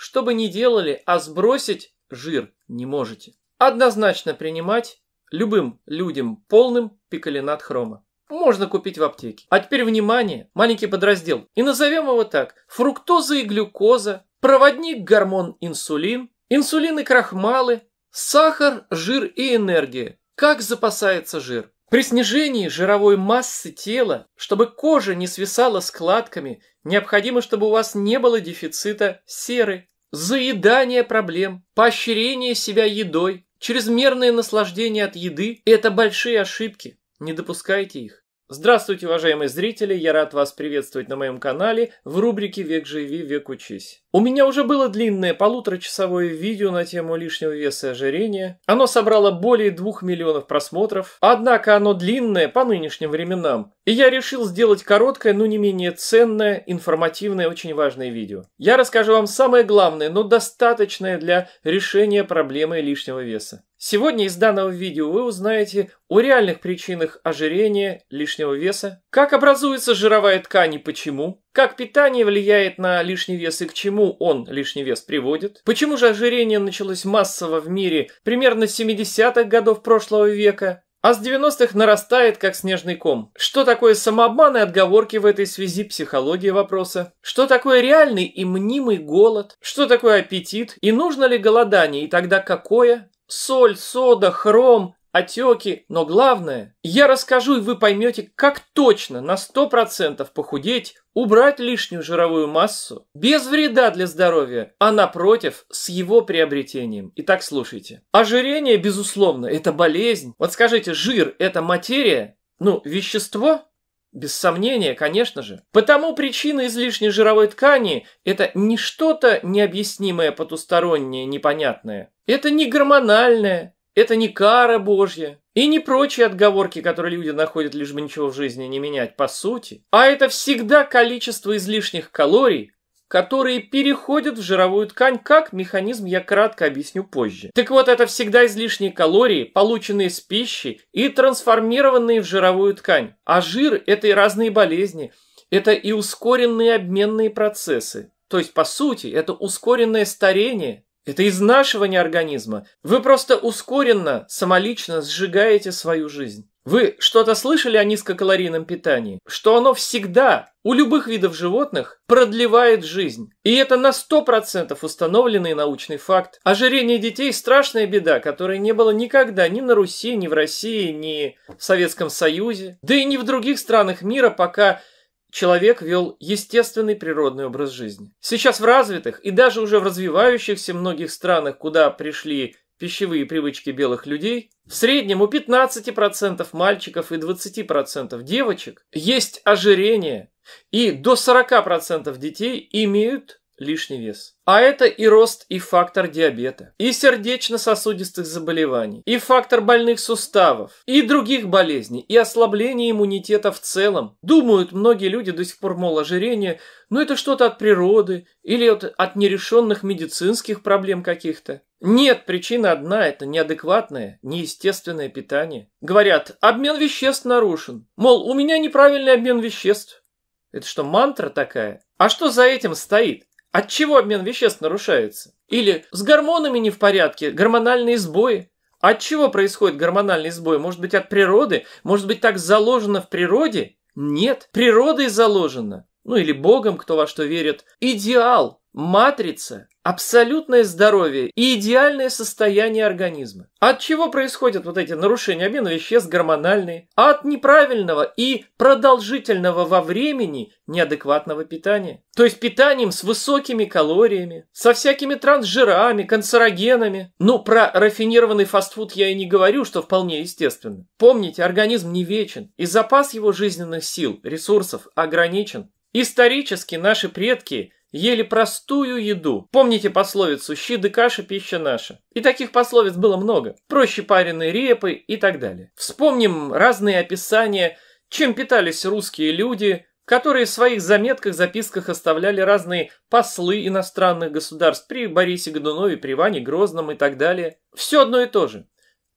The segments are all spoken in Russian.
Что бы ни делали, а сбросить жир не можете. Однозначно принимать любым людям полным пикалинат хрома. Можно купить в аптеке. А теперь внимание, маленький подраздел. И назовем его так. Фруктоза и глюкоза, проводник гормон инсулин, инсулин и крахмалы, сахар, жир и энергия. Как запасается жир? При снижении жировой массы тела, чтобы кожа не свисала складками, необходимо, чтобы у вас не было дефицита серы, Заедание проблем, поощрение себя едой, чрезмерное наслаждение от еды – это большие ошибки. Не допускайте их. Здравствуйте, уважаемые зрители! Я рад вас приветствовать на моем канале в рубрике «Век живи, век учись». У меня уже было длинное полуторачасовое видео на тему лишнего веса и ожирения. Оно собрало более двух миллионов просмотров, однако оно длинное по нынешним временам. И я решил сделать короткое, но не менее ценное, информативное, очень важное видео. Я расскажу вам самое главное, но достаточное для решения проблемы лишнего веса. Сегодня из данного видео вы узнаете о реальных причинах ожирения, лишнего веса, как образуется жировая ткань и почему, как питание влияет на лишний вес и к чему он, лишний вес, приводит, почему же ожирение началось массово в мире примерно с 70-х годов прошлого века, а с 90-х нарастает, как снежный ком. Что такое самообман и отговорки в этой связи, психологии вопроса? Что такое реальный и мнимый голод? Что такое аппетит? И нужно ли голодание? И тогда какое? Соль, сода, хром, отеки, но главное, я расскажу и вы поймете, как точно на 100% похудеть, убрать лишнюю жировую массу, без вреда для здоровья, а напротив, с его приобретением. Итак, слушайте. Ожирение, безусловно, это болезнь. Вот скажите, жир – это материя? Ну, вещество? Без сомнения, конечно же. Потому причина излишней жировой ткани – это не что-то необъяснимое, потустороннее, непонятное. Это не гормональное, это не кара божья и не прочие отговорки, которые люди находят, лишь бы ничего в жизни не менять, по сути. А это всегда количество излишних калорий, которые переходят в жировую ткань. Как механизм я кратко объясню позже. Так вот, это всегда излишние калории, полученные с пищи и трансформированные в жировую ткань. А жир – это и разные болезни, это и ускоренные обменные процессы. То есть, по сути, это ускоренное старение, это изнашивание организма. Вы просто ускоренно, самолично сжигаете свою жизнь. Вы что-то слышали о низкокалорийном питании? Что оно всегда у любых видов животных продлевает жизнь. И это на 100% установленный научный факт. Ожирение детей – страшная беда, которой не было никогда ни на Руси, ни в России, ни в Советском Союзе, да и ни в других странах мира, пока человек вел естественный природный образ жизни. Сейчас в развитых и даже уже в развивающихся многих странах, куда пришли пищевые привычки белых людей, в среднем у 15% мальчиков и 20% девочек есть ожирение, и до 40% детей имеют лишний вес. А это и рост, и фактор диабета, и сердечно-сосудистых заболеваний, и фактор больных суставов, и других болезней, и ослабление иммунитета в целом. Думают многие люди до сих пор, мол, ожирение, ну это что-то от природы или от, от нерешенных медицинских проблем каких-то. Нет, причина одна – это неадекватное, неестественное питание. Говорят, обмен веществ нарушен. Мол, у меня неправильный обмен веществ. Это что, мантра такая? А что за этим стоит? От чего обмен веществ нарушается? Или с гормонами не в порядке, гормональные сбои? От чего происходит гормональный сбой? Может быть, от природы? Может быть, так заложено в природе? Нет, природой заложено. Ну или Богом, кто во что верит. Идеал, матрица, абсолютное здоровье и идеальное состояние организма. От чего происходят вот эти нарушения обмена веществ гормональные? От неправильного и продолжительного во времени неадекватного питания. То есть питанием с высокими калориями, со всякими трансжирами, канцерогенами. Ну, про рафинированный фастфуд я и не говорю, что вполне естественно. Помните, организм не вечен, и запас его жизненных сил, ресурсов ограничен. Исторически наши предки – Ели простую еду. Помните пословицу «щи да каша, пища наша». И таких пословиц было много. Проще пареные репы и так далее. Вспомним разные описания, чем питались русские люди, которые в своих заметках, записках оставляли разные послы иностранных государств при Борисе Годунове, при Ване Грозном и так далее. Все одно и то же.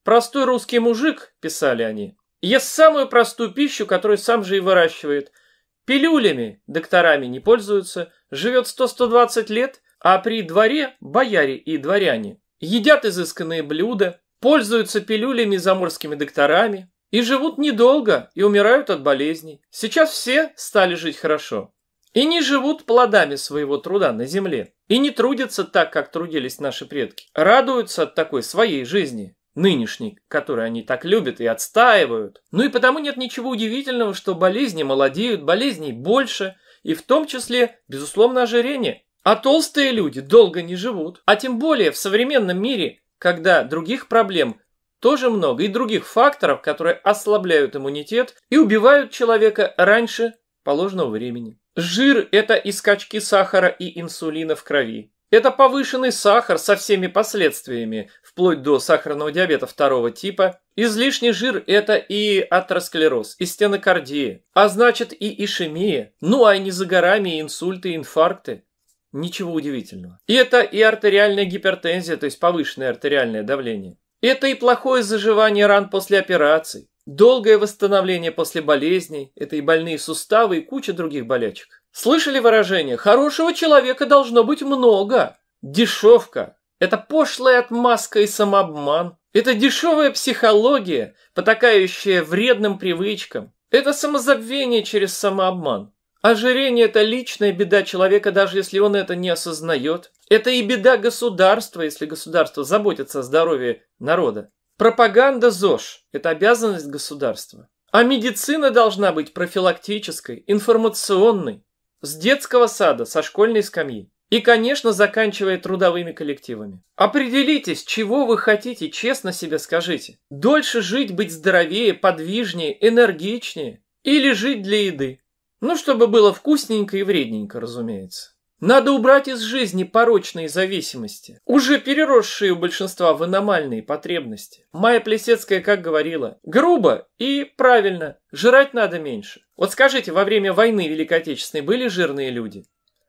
«Простой русский мужик», писали они, ест самую простую пищу, которую сам же и выращивает – Пилюлями докторами не пользуются, живет 100-120 лет, а при дворе бояре и дворяне. Едят изысканные блюда, пользуются пилюлями заморскими докторами и живут недолго и умирают от болезней. Сейчас все стали жить хорошо. И не живут плодами своего труда на земле. И не трудятся так, как трудились наши предки. Радуются от такой своей жизни нынешний, который они так любят и отстаивают. Ну и потому нет ничего удивительного, что болезни молодеют, болезней больше, и в том числе, безусловно, ожирение. А толстые люди долго не живут. А тем более в современном мире, когда других проблем тоже много, и других факторов, которые ослабляют иммунитет и убивают человека раньше положенного времени. Жир – это и скачки сахара и инсулина в крови. Это повышенный сахар со всеми последствиями, вплоть до сахарного диабета второго типа. Излишний жир – это и атеросклероз, и стенокардия, а значит и ишемия, ну а не за горами и инсульты, и инфаркты. Ничего удивительного. И это и артериальная гипертензия, то есть повышенное артериальное давление. Это и плохое заживание ран после операций, долгое восстановление после болезней, это и больные суставы, и куча других болячек. Слышали выражение «хорошего человека должно быть много»? Дешевка. Это пошлая отмазка и самообман. Это дешевая психология, потакающая вредным привычкам. Это самозабвение через самообман. Ожирение – это личная беда человека, даже если он это не осознает. Это и беда государства, если государство заботится о здоровье народа. Пропаганда ЗОЖ – это обязанность государства. А медицина должна быть профилактической, информационной. С детского сада, со школьной скамьи. И, конечно, заканчивая трудовыми коллективами. Определитесь, чего вы хотите, честно себе скажите. Дольше жить, быть здоровее, подвижнее, энергичнее. Или жить для еды. Ну, чтобы было вкусненько и вредненько, разумеется. Надо убрать из жизни порочные зависимости, уже переросшие у большинства в аномальные потребности. Майя Плесецкая как говорила, грубо и правильно, жрать надо меньше. Вот скажите, во время войны Великой Отечественной были жирные люди?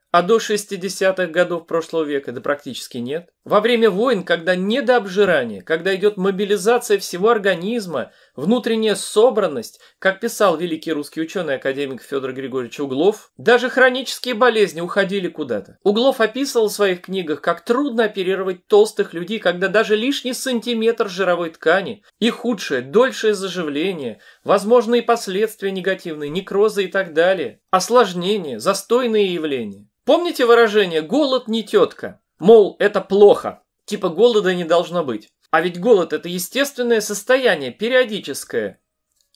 А до 60-х годов прошлого века да практически нет. Во время войн, когда не до обжирания, когда идет мобилизация всего организма, внутренняя собранность, как писал великий русский ученый-академик Федор Григорьевич Углов, даже хронические болезни уходили куда-то. Углов описывал в своих книгах, как трудно оперировать толстых людей, когда даже лишний сантиметр жировой ткани и худшее, дольшее заживление, возможные последствия негативные, некрозы и так далее, осложнения, застойные явления. Помните выражение «голод не тетка»? Мол, это плохо, типа голода не должно быть. А ведь голод – это естественное состояние, периодическое.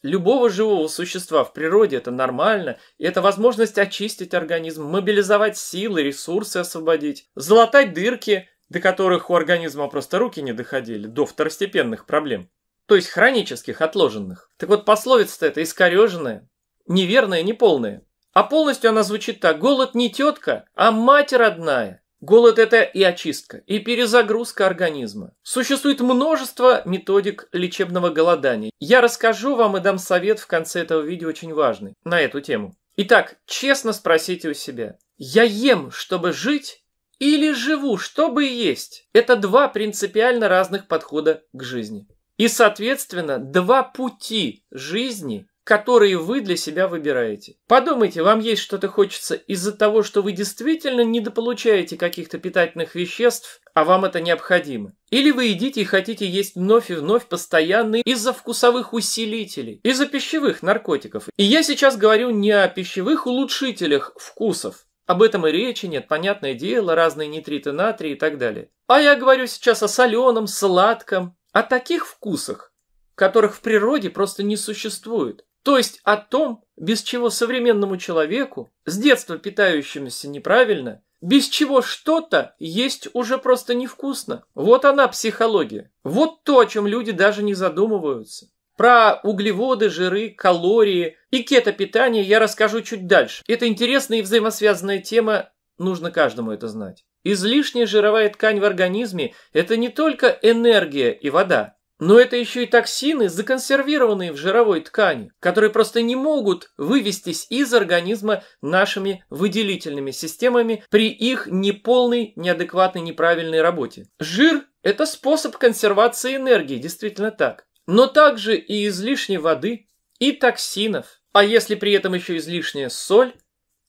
Любого живого существа в природе это нормально, и это возможность очистить организм, мобилизовать силы, ресурсы освободить, залатать дырки, до которых у организма просто руки не доходили, до второстепенных проблем, то есть хронических, отложенных. Так вот, пословица-то это искореженная, неверная, неполная. А полностью она звучит так – голод не тетка, а мать родная – Голод – это и очистка, и перезагрузка организма. Существует множество методик лечебного голодания. Я расскажу вам и дам совет в конце этого видео очень важный на эту тему. Итак, честно спросите у себя, я ем, чтобы жить или живу, чтобы есть? Это два принципиально разных подхода к жизни. И, соответственно, два пути жизни которые вы для себя выбираете. Подумайте, вам есть что-то хочется из-за того, что вы действительно недополучаете каких-то питательных веществ, а вам это необходимо. Или вы едите и хотите есть вновь и вновь постоянно из-за вкусовых усилителей, из-за пищевых наркотиков. И я сейчас говорю не о пищевых улучшителях вкусов, об этом и речи нет, понятное дело, разные нитриты натрия и так далее. А я говорю сейчас о соленом, сладком, о таких вкусах, которых в природе просто не существует то есть о том, без чего современному человеку, с детства питающемуся неправильно, без чего что-то есть уже просто невкусно. Вот она психология. Вот то, о чем люди даже не задумываются. Про углеводы, жиры, калории и кетопитание я расскажу чуть дальше. Это интересная и взаимосвязанная тема, нужно каждому это знать. Излишняя жировая ткань в организме – это не только энергия и вода, но это еще и токсины, законсервированные в жировой ткани, которые просто не могут вывестись из организма нашими выделительными системами при их неполной, неадекватной, неправильной работе. Жир – это способ консервации энергии, действительно так. Но также и излишней воды, и токсинов. А если при этом еще излишняя соль,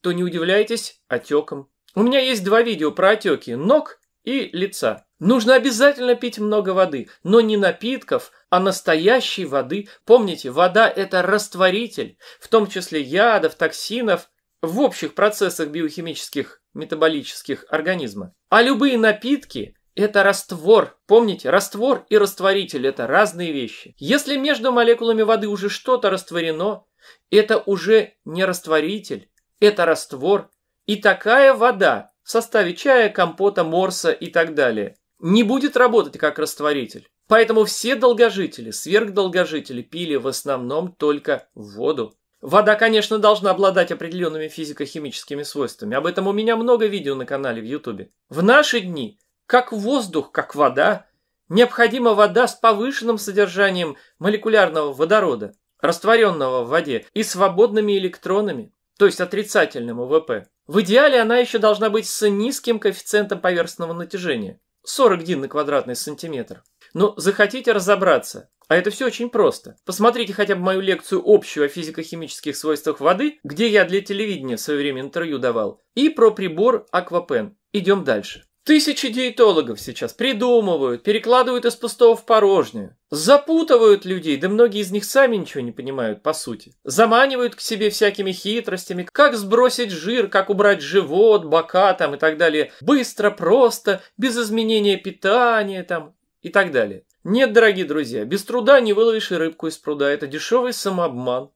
то не удивляйтесь отекам. У меня есть два видео про отеки ног и лица. Нужно обязательно пить много воды, но не напитков, а настоящей воды. Помните, вода – это растворитель, в том числе ядов, токсинов, в общих процессах биохимических, метаболических организма. А любые напитки – это раствор. Помните, раствор и растворитель – это разные вещи. Если между молекулами воды уже что-то растворено, это уже не растворитель, это раствор. И такая вода в составе чая, компота, морса и так далее, не будет работать как растворитель. Поэтому все долгожители, сверхдолгожители пили в основном только воду. Вода, конечно, должна обладать определенными физико-химическими свойствами. Об этом у меня много видео на канале в Ютубе. В наши дни, как воздух, как вода, необходима вода с повышенным содержанием молекулярного водорода, растворенного в воде, и свободными электронами, то есть отрицательным УВП. В идеале она еще должна быть с низким коэффициентом поверхностного натяжения. 40 дин на квадратный сантиметр. Но захотите разобраться, а это все очень просто. Посмотрите хотя бы мою лекцию общую о физико-химических свойствах воды, где я для телевидения в свое время интервью давал, и про прибор Аквапен. Идем дальше. Тысячи диетологов сейчас придумывают, перекладывают из пустого в порожнее, запутывают людей, да многие из них сами ничего не понимают по сути. Заманивают к себе всякими хитростями, как сбросить жир, как убрать живот, бока там и так далее. Быстро, просто, без изменения питания там и так далее. Нет, дорогие друзья, без труда не выловишь и рыбку из пруда, это дешевый самообман.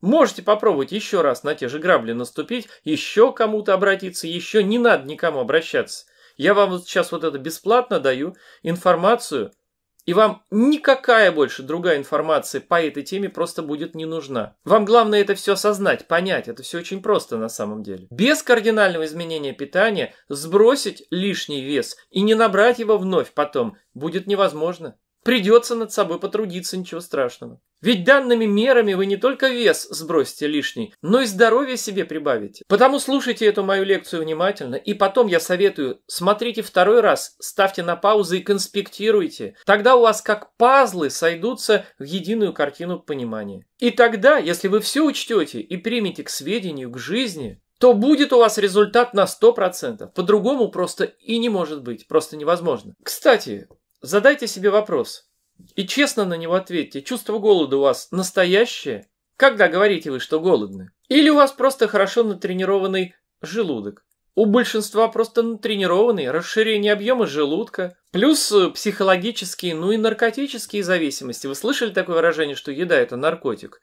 Можете попробовать еще раз на те же грабли наступить, еще кому-то обратиться, еще не надо никому обращаться. Я вам вот сейчас вот это бесплатно даю информацию, и вам никакая больше другая информация по этой теме просто будет не нужна. Вам главное это все осознать, понять. Это все очень просто на самом деле. Без кардинального изменения питания сбросить лишний вес и не набрать его вновь потом будет невозможно. Придется над собой потрудиться, ничего страшного. Ведь данными мерами вы не только вес сбросите лишний, но и здоровье себе прибавите. Потому слушайте эту мою лекцию внимательно, и потом я советую, смотрите второй раз, ставьте на паузу и конспектируйте. Тогда у вас как пазлы сойдутся в единую картину понимания. И тогда, если вы все учтете и примете к сведению, к жизни, то будет у вас результат на 100%. По-другому просто и не может быть, просто невозможно. Кстати, Задайте себе вопрос и честно на него ответьте. Чувство голода у вас настоящее? Когда говорите вы, что голодны? Или у вас просто хорошо натренированный желудок? У большинства просто натренированный, расширение объема желудка, плюс э, психологические, ну и наркотические зависимости. Вы слышали такое выражение, что еда – это наркотик?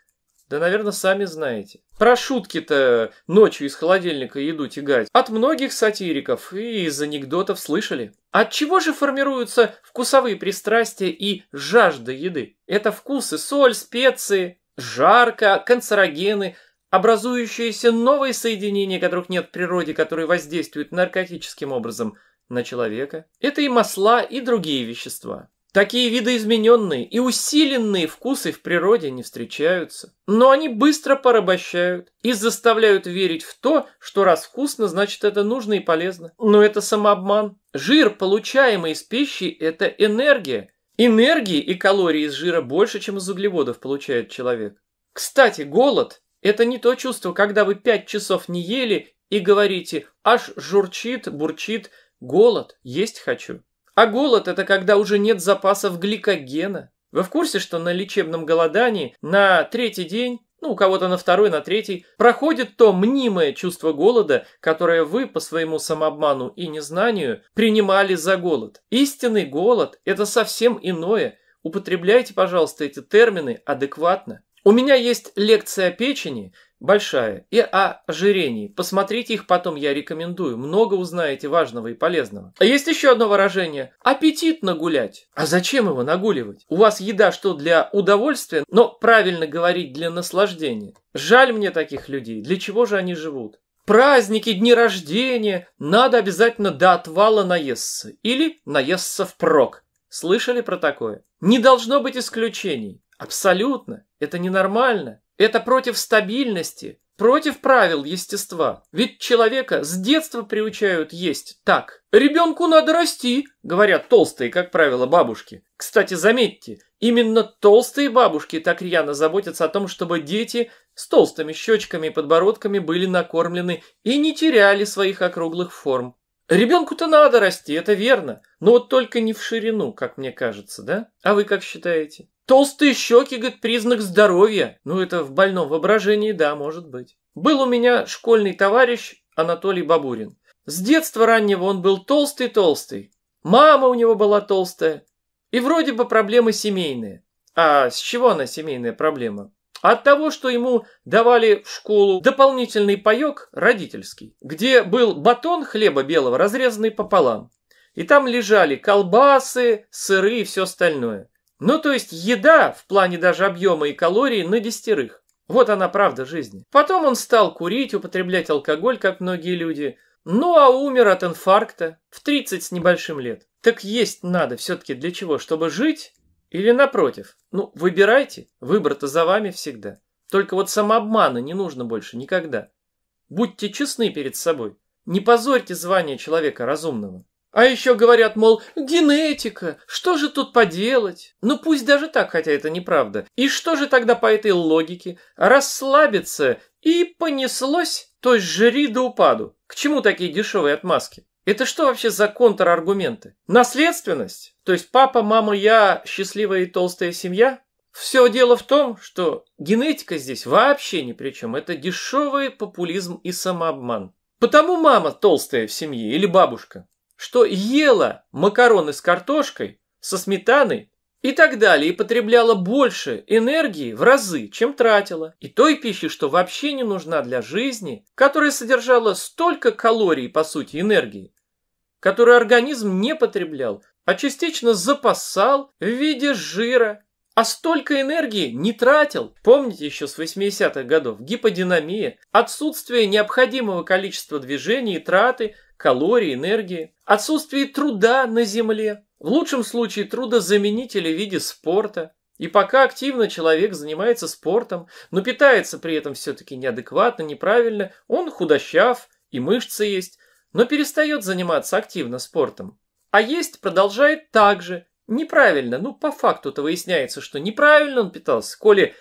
Да, наверное, сами знаете. Про шутки-то ночью из холодильника еду тягать. От многих сатириков и из анекдотов слышали. От чего же формируются вкусовые пристрастия и жажда еды? Это вкусы, соль, специи, жарко, канцерогены, образующиеся новые соединения, которых нет в природе, которые воздействуют наркотическим образом на человека. Это и масла, и другие вещества. Такие видоизмененные и усиленные вкусы в природе не встречаются. Но они быстро порабощают и заставляют верить в то, что раз вкусно, значит это нужно и полезно. Но это самообман. Жир, получаемый из пищи, это энергия. Энергии и калорий из жира больше, чем из углеводов получает человек. Кстати, голод – это не то чувство, когда вы 5 часов не ели и говорите «аж журчит, бурчит, голод, есть хочу». А голод – это когда уже нет запасов гликогена. Вы в курсе, что на лечебном голодании на третий день ну, у кого-то на второй, на третий, проходит то мнимое чувство голода, которое вы по своему самообману и незнанию принимали за голод. Истинный голод – это совсем иное. Употребляйте, пожалуйста, эти термины адекватно. У меня есть лекция о печени, большая, и о ожирении. Посмотрите их потом, я рекомендую. Много узнаете важного и полезного. А есть еще одно выражение. аппетит нагулять. А зачем его нагуливать? У вас еда что для удовольствия, но правильно говорить для наслаждения. Жаль мне таких людей. Для чего же они живут? Праздники, дни рождения. Надо обязательно до отвала наесться. Или наесться впрок. Слышали про такое? Не должно быть исключений. Абсолютно. Это ненормально. Это против стабильности, против правил естества. Ведь человека с детства приучают есть так. «Ребенку надо расти», — говорят толстые, как правило, бабушки. Кстати, заметьте, именно толстые бабушки так рьяно заботятся о том, чтобы дети с толстыми щечками и подбородками были накормлены и не теряли своих округлых форм. Ребенку-то надо расти, это верно. Но вот только не в ширину, как мне кажется, да? А вы как считаете? Толстые щеки, говорит, признак здоровья. Ну, это в больном воображении, да, может быть. Был у меня школьный товарищ Анатолий Бабурин. С детства раннего он был толстый-толстый. Мама у него была толстая. И вроде бы проблемы семейные. А с чего она семейная проблема? От того, что ему давали в школу дополнительный паёк родительский, где был батон хлеба белого, разрезанный пополам. И там лежали колбасы, сыры и все остальное. Ну, то есть еда в плане даже объема и калорий на десятерых. Вот она правда жизни. Потом он стал курить, употреблять алкоголь, как многие люди. Ну, а умер от инфаркта в 30 с небольшим лет. Так есть надо все-таки для чего? Чтобы жить или напротив? Ну, выбирайте. Выбор-то за вами всегда. Только вот самообмана не нужно больше никогда. Будьте честны перед собой. Не позорьте звание человека разумного. А еще говорят, мол, генетика, что же тут поделать? Ну пусть даже так, хотя это неправда. И что же тогда по этой логике? Расслабиться и понеслось, то есть жри до упаду. К чему такие дешевые отмазки? Это что вообще за контраргументы? Наследственность? То есть папа, мама, я, счастливая и толстая семья? Все дело в том, что генетика здесь вообще ни при чем. Это дешевый популизм и самообман. Потому мама толстая в семье или бабушка что ела макароны с картошкой, со сметаной и так далее, и потребляла больше энергии в разы, чем тратила. И той пищи, что вообще не нужна для жизни, которая содержала столько калорий, по сути, энергии, которую организм не потреблял, а частично запасал в виде жира, а столько энергии не тратил. Помните еще с 80-х годов гиподинамия, отсутствие необходимого количества движений и траты калорий, энергии, отсутствие труда на земле, в лучшем случае трудозаменители в виде спорта. И пока активно человек занимается спортом, но питается при этом все-таки неадекватно, неправильно, он худощав и мышцы есть, но перестает заниматься активно спортом. А есть продолжает также неправильно, ну по факту-то выясняется, что неправильно он питался, коли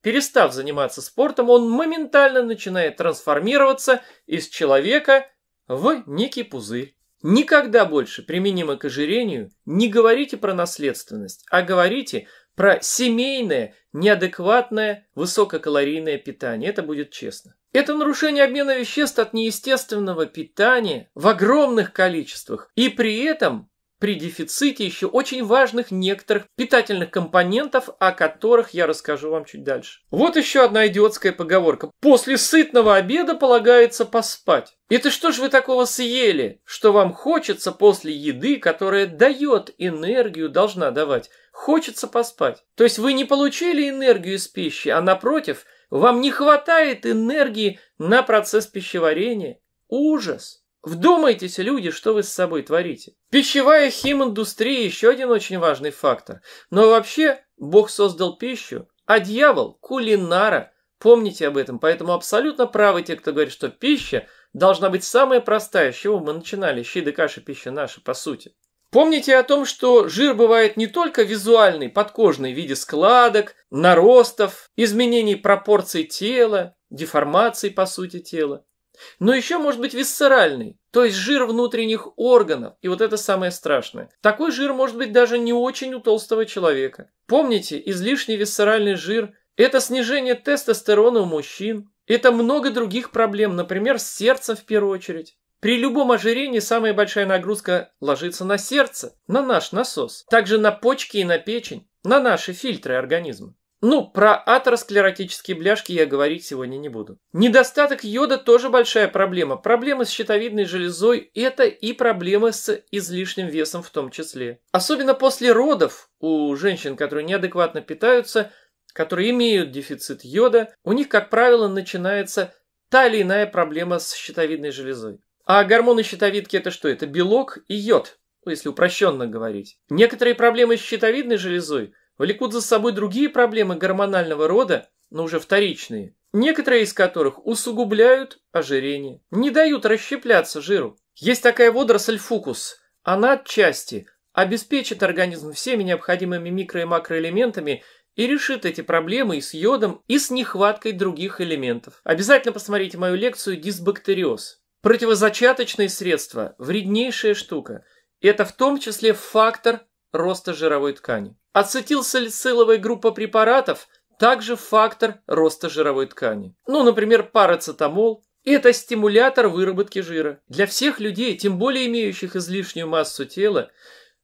перестав заниматься спортом, он моментально начинает трансформироваться из человека в некий пузырь. Никогда больше, применимо к ожирению, не говорите про наследственность, а говорите про семейное, неадекватное, высококалорийное питание. Это будет честно. Это нарушение обмена веществ от неестественного питания в огромных количествах и при этом при дефиците еще очень важных некоторых питательных компонентов, о которых я расскажу вам чуть дальше. Вот еще одна идиотская поговорка. После сытного обеда полагается поспать. Это что ж вы такого съели, что вам хочется после еды, которая дает энергию, должна давать, хочется поспать? То есть вы не получили энергию из пищи, а напротив, вам не хватает энергии на процесс пищеварения. Ужас! Вдумайтесь, люди, что вы с собой творите. Пищевая химиндустрия – еще один очень важный фактор. Но вообще, Бог создал пищу, а дьявол – кулинара. Помните об этом, поэтому абсолютно правы те, кто говорит, что пища должна быть самая простая, с чего мы начинали, щи да каши, пища наша, по сути. Помните о том, что жир бывает не только визуальный, подкожный в виде складок, наростов, изменений пропорций тела, деформаций, по сути, тела, но еще может быть висцеральный, то есть жир внутренних органов, и вот это самое страшное. Такой жир может быть даже не очень у толстого человека. Помните, излишний висцеральный жир – это снижение тестостерона у мужчин, это много других проблем, например, с сердцем в первую очередь. При любом ожирении самая большая нагрузка ложится на сердце, на наш насос, также на почки и на печень, на наши фильтры организма. Ну, про атеросклеротические бляшки я говорить сегодня не буду. Недостаток йода тоже большая проблема. Проблемы с щитовидной железой – это и проблемы с излишним весом в том числе. Особенно после родов у женщин, которые неадекватно питаются, которые имеют дефицит йода, у них, как правило, начинается та или иная проблема с щитовидной железой. А гормоны щитовидки – это что? Это белок и йод, если упрощенно говорить. Некоторые проблемы с щитовидной железой – влекут за собой другие проблемы гормонального рода, но уже вторичные, некоторые из которых усугубляют ожирение, не дают расщепляться жиру. Есть такая водоросль фукус. Она отчасти обеспечит организм всеми необходимыми микро- и макроэлементами и решит эти проблемы и с йодом, и с нехваткой других элементов. Обязательно посмотрите мою лекцию «Дисбактериоз». Противозачаточные средства – вреднейшая штука. Это в том числе фактор роста жировой ткани. Ацетилсалициловая группа препаратов также фактор роста жировой ткани. Ну, например, парацетамол, это стимулятор выработки жира. Для всех людей, тем более имеющих излишнюю массу тела,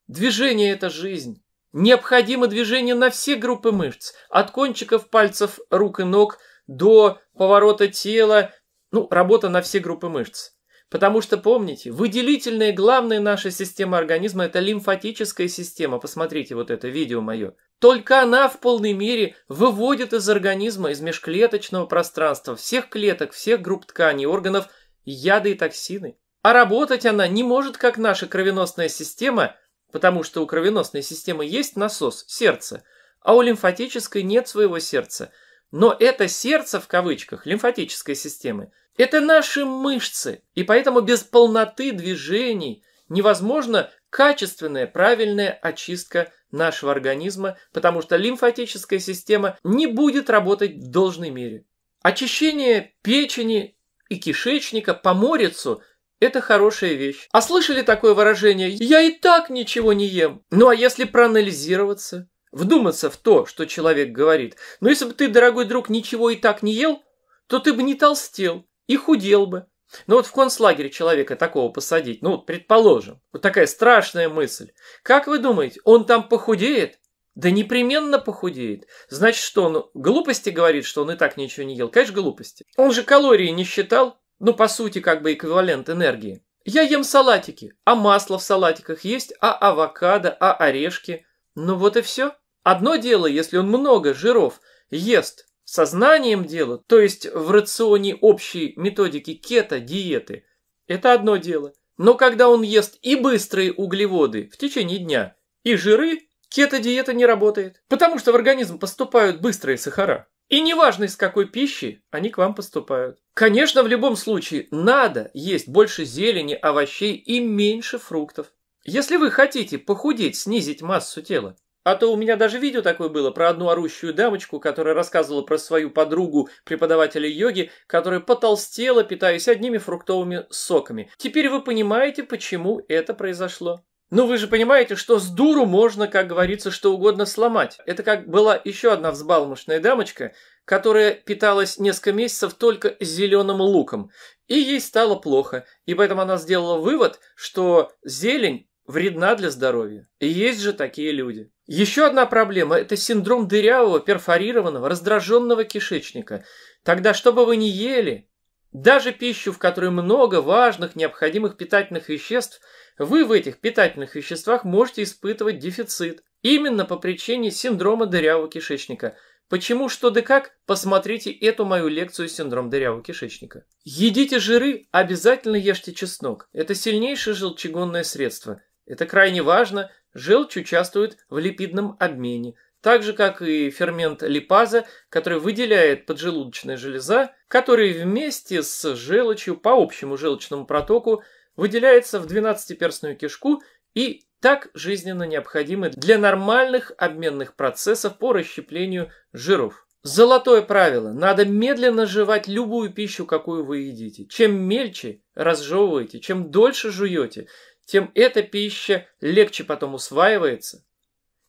движение – это жизнь. Необходимо движение на все группы мышц, от кончиков пальцев рук и ног до поворота тела, ну, работа на все группы мышц. Потому что, помните, выделительная главная наша система организма – это лимфатическая система. Посмотрите вот это видео мое. Только она в полной мере выводит из организма, из межклеточного пространства, всех клеток, всех групп тканей, органов, яды и токсины. А работать она не может, как наша кровеносная система, потому что у кровеносной системы есть насос, сердце, а у лимфатической нет своего сердца. Но это сердце, в кавычках, лимфатической системы – это наши мышцы, и поэтому без полноты движений невозможно качественная, правильная очистка нашего организма, потому что лимфатическая система не будет работать в должной мере. Очищение печени и кишечника по морицу – это хорошая вещь. А слышали такое выражение «я и так ничего не ем». Ну а если проанализироваться, вдуматься в то, что человек говорит, ну если бы ты, дорогой друг, ничего и так не ел, то ты бы не толстел, и худел бы. Ну вот в концлагере человека такого посадить, ну, вот предположим, вот такая страшная мысль. Как вы думаете, он там похудеет? Да непременно похудеет. Значит, что он глупости говорит, что он и так ничего не ел? Конечно, глупости. Он же калории не считал, ну, по сути, как бы эквивалент энергии. Я ем салатики, а масло в салатиках есть, а авокадо, а орешки. Ну вот и все. Одно дело, если он много жиров ест, сознанием дело, то есть в рационе общей методики кето-диеты, это одно дело. Но когда он ест и быстрые углеводы в течение дня, и жиры, кето-диета не работает, потому что в организм поступают быстрые сахара. И неважно, из какой пищи они к вам поступают. Конечно, в любом случае надо есть больше зелени, овощей и меньше фруктов. Если вы хотите похудеть, снизить массу тела, а то у меня даже видео такое было про одну орущую дамочку, которая рассказывала про свою подругу, преподавателя йоги, которая потолстела, питаясь одними фруктовыми соками. Теперь вы понимаете, почему это произошло. Ну вы же понимаете, что с дуру можно, как говорится, что угодно сломать. Это как была еще одна взбалмошная дамочка, которая питалась несколько месяцев только зеленым луком. И ей стало плохо, и поэтому она сделала вывод, что зелень вредна для здоровья. И есть же такие люди. Еще одна проблема – это синдром дырявого, перфорированного, раздраженного кишечника. Тогда, что бы вы ни ели, даже пищу, в которой много важных, необходимых питательных веществ, вы в этих питательных веществах можете испытывать дефицит. Именно по причине синдрома дырявого кишечника. Почему, что да как, посмотрите эту мою лекцию «Синдром дырявого кишечника». Едите жиры, обязательно ешьте чеснок. Это сильнейшее желчегонное средство. Это крайне важно, Желчь участвует в липидном обмене, так же как и фермент липаза, который выделяет поджелудочная железа, который вместе с желчью по общему желчному протоку выделяется в двенадцатиперстную кишку и так жизненно необходимы для нормальных обменных процессов по расщеплению жиров. Золотое правило. Надо медленно жевать любую пищу, какую вы едите. Чем мельче разжевываете, чем дольше жуете, тем эта пища легче потом усваивается,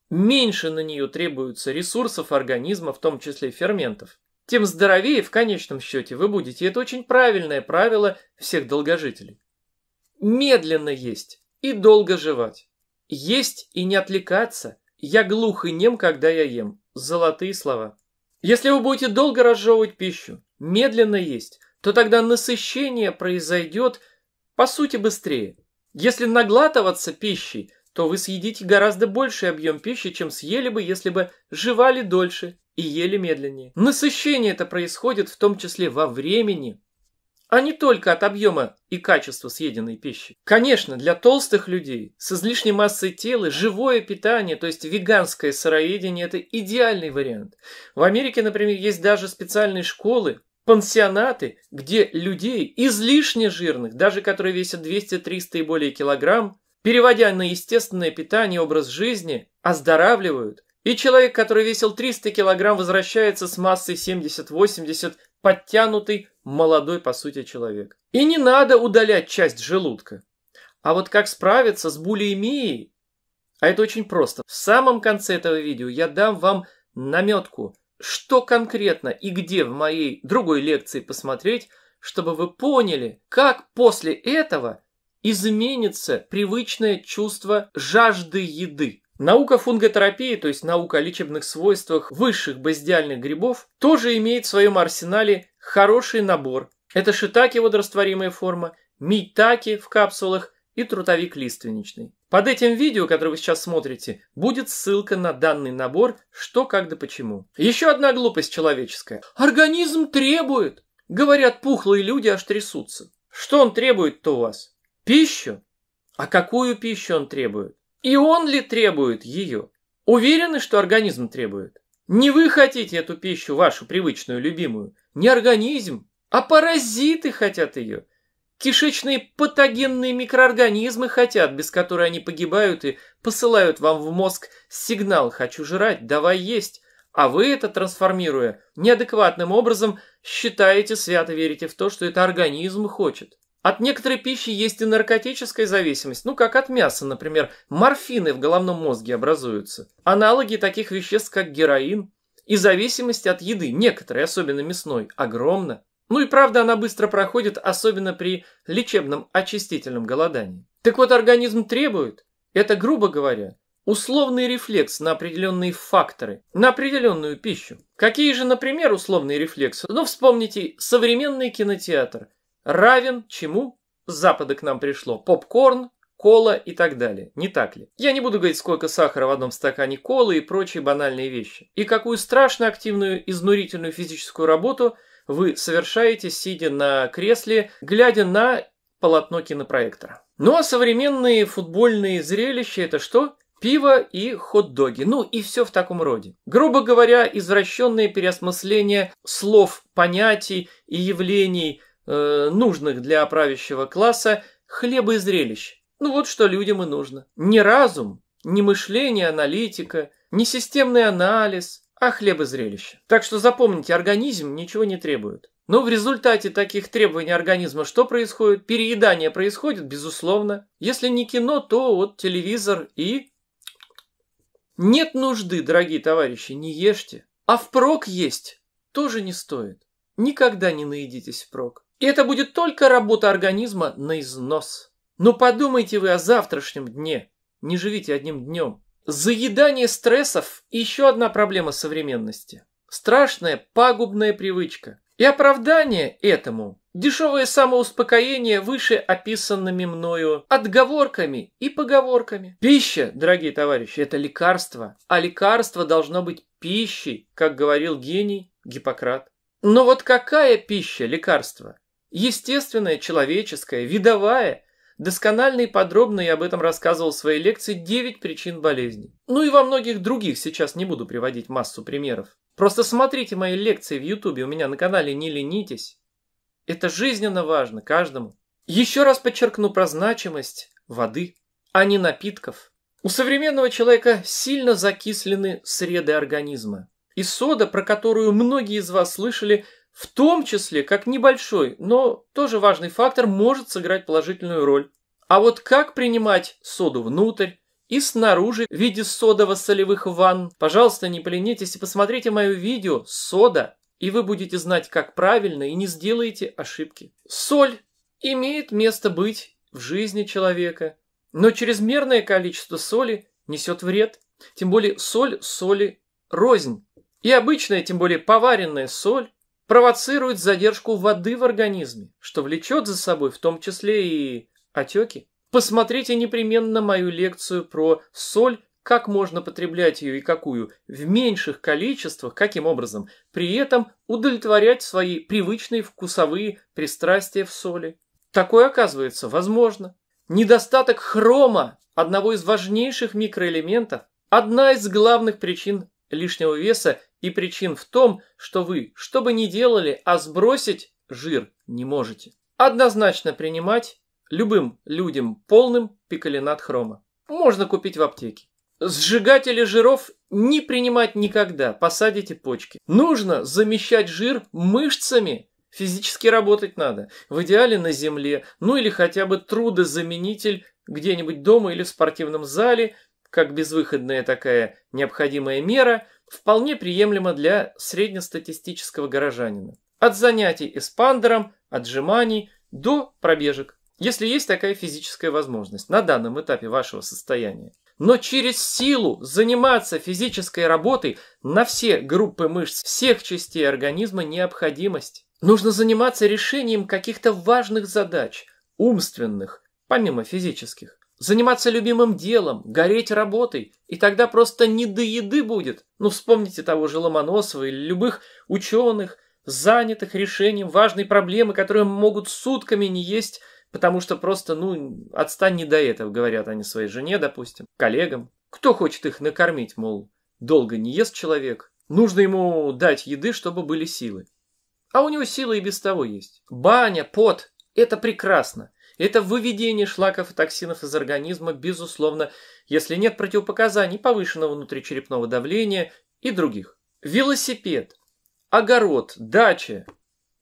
меньше на нее требуется ресурсов организма, в том числе ферментов, тем здоровее в конечном счете вы будете. Это очень правильное правило всех долгожителей. Медленно есть и долго жевать. Есть и не отвлекаться. Я глух и нем, когда я ем. Золотые слова. Если вы будете долго разжевывать пищу, медленно есть, то тогда насыщение произойдет, по сути, быстрее. Если наглатываться пищей, то вы съедите гораздо больший объем пищи, чем съели бы, если бы жевали дольше и ели медленнее. Насыщение это происходит в том числе во времени, а не только от объема и качества съеденной пищи. Конечно, для толстых людей с излишней массой тела живое питание, то есть веганское сыроедение, это идеальный вариант. В Америке, например, есть даже специальные школы, пансионаты, где людей излишне жирных, даже которые весят 200-300 и более килограмм, переводя на естественное питание образ жизни, оздоравливают, и человек, который весил 300 килограмм, возвращается с массой 70-80, подтянутый, молодой по сути человек. И не надо удалять часть желудка. А вот как справиться с булимией? А это очень просто. В самом конце этого видео я дам вам наметку, что конкретно и где в моей другой лекции посмотреть, чтобы вы поняли, как после этого изменится привычное чувство жажды еды. Наука фунготерапии, то есть наука о лечебных свойствах высших базидиальных грибов, тоже имеет в своем арсенале хороший набор. Это шитаки водорастворимая форма, митаки в капсулах, и трутовик лиственничный. Под этим видео, которое вы сейчас смотрите, будет ссылка на данный набор «Что, как да почему». Еще одна глупость человеческая. Организм требует! Говорят, пухлые люди аж трясутся. Что он требует-то у вас? Пищу? А какую пищу он требует? И он ли требует ее? Уверены, что организм требует? Не вы хотите эту пищу, вашу привычную, любимую. Не организм, а паразиты хотят ее. Кишечные патогенные микроорганизмы хотят, без которой они погибают и посылают вам в мозг сигнал «хочу жрать, давай есть». А вы это, трансформируя неадекватным образом, считаете, свято верите в то, что это организм хочет. От некоторой пищи есть и наркотическая зависимость, ну как от мяса, например, морфины в головном мозге образуются. Аналоги таких веществ, как героин. И зависимость от еды, некоторые, особенно мясной, огромна. Ну и правда, она быстро проходит, особенно при лечебном очистительном голодании. Так вот, организм требует, это грубо говоря, условный рефлекс на определенные факторы, на определенную пищу. Какие же, например, условные рефлексы? Ну, вспомните современный кинотеатр. Равен чему? С запада к нам пришло попкорн, кола и так далее. Не так ли? Я не буду говорить, сколько сахара в одном стакане колы и прочие банальные вещи. И какую страшно активную, изнурительную физическую работу – вы совершаете, сидя на кресле, глядя на полотно кинопроектора. Ну а современные футбольные зрелища это что? пиво и хот-доги. Ну и все в таком роде. Грубо говоря, извращенное переосмысление слов, понятий и явлений, э, нужных для правящего класса, хлеба и зрелищ. Ну вот что людям и нужно. Не разум, не мышление аналитика, не системный анализ, а хлеб зрелище. Так что запомните, организм ничего не требует. Но в результате таких требований организма что происходит? Переедание происходит, безусловно. Если не кино, то вот телевизор и... Нет нужды, дорогие товарищи, не ешьте. А впрок есть тоже не стоит. Никогда не наедитесь впрок. И это будет только работа организма на износ. Но подумайте вы о завтрашнем дне. Не живите одним днем. Заедание стрессов – еще одна проблема современности. Страшная пагубная привычка. И оправдание этому – дешевое самоуспокоение выше описанными мною отговорками и поговорками. Пища, дорогие товарищи, это лекарство, а лекарство должно быть пищей, как говорил гений Гиппократ. Но вот какая пища лекарство? Естественная, человеческая, видовая – досконально и подробно я об этом рассказывал в своей лекции «9 причин болезни». Ну и во многих других сейчас не буду приводить массу примеров. Просто смотрите мои лекции в Ютубе у меня на канале «Не ленитесь». Это жизненно важно каждому. Еще раз подчеркну про значимость воды, а не напитков. У современного человека сильно закислены среды организма. И сода, про которую многие из вас слышали – в том числе, как небольшой, но тоже важный фактор, может сыграть положительную роль. А вот как принимать соду внутрь и снаружи в виде содово-солевых ванн, пожалуйста, не поленитесь и посмотрите мое видео «Сода», и вы будете знать, как правильно, и не сделаете ошибки. Соль имеет место быть в жизни человека, но чрезмерное количество соли несет вред. Тем более соль соли рознь. И обычная, тем более поваренная соль провоцирует задержку воды в организме, что влечет за собой в том числе и отеки. Посмотрите непременно мою лекцию про соль, как можно потреблять ее и какую, в меньших количествах, каким образом, при этом удовлетворять свои привычные вкусовые пристрастия в соли. Такое, оказывается, возможно. Недостаток хрома, одного из важнейших микроэлементов, одна из главных причин лишнего веса и причин в том, что вы, что бы ни делали, а сбросить жир не можете. Однозначно принимать любым людям полным пикалинат хрома. Можно купить в аптеке. Сжигатели жиров не принимать никогда, посадите почки. Нужно замещать жир мышцами, физически работать надо. В идеале на земле, ну или хотя бы трудозаменитель где-нибудь дома или в спортивном зале, как безвыходная такая необходимая мера – вполне приемлемо для среднестатистического горожанина. От занятий эспандером, отжиманий до пробежек, если есть такая физическая возможность на данном этапе вашего состояния. Но через силу заниматься физической работой на все группы мышц всех частей организма необходимость. Нужно заниматься решением каких-то важных задач, умственных, помимо физических заниматься любимым делом, гореть работой, и тогда просто не до еды будет. Ну, вспомните того же Ломоносова или любых ученых, занятых решением важной проблемы, которые могут сутками не есть, потому что просто, ну, отстань не до этого, говорят они своей жене, допустим, коллегам. Кто хочет их накормить, мол, долго не ест человек, нужно ему дать еды, чтобы были силы. А у него силы и без того есть. Баня, пот – это прекрасно. Это выведение шлаков и токсинов из организма, безусловно, если нет противопоказаний повышенного внутричерепного давления и других. Велосипед, огород, дача.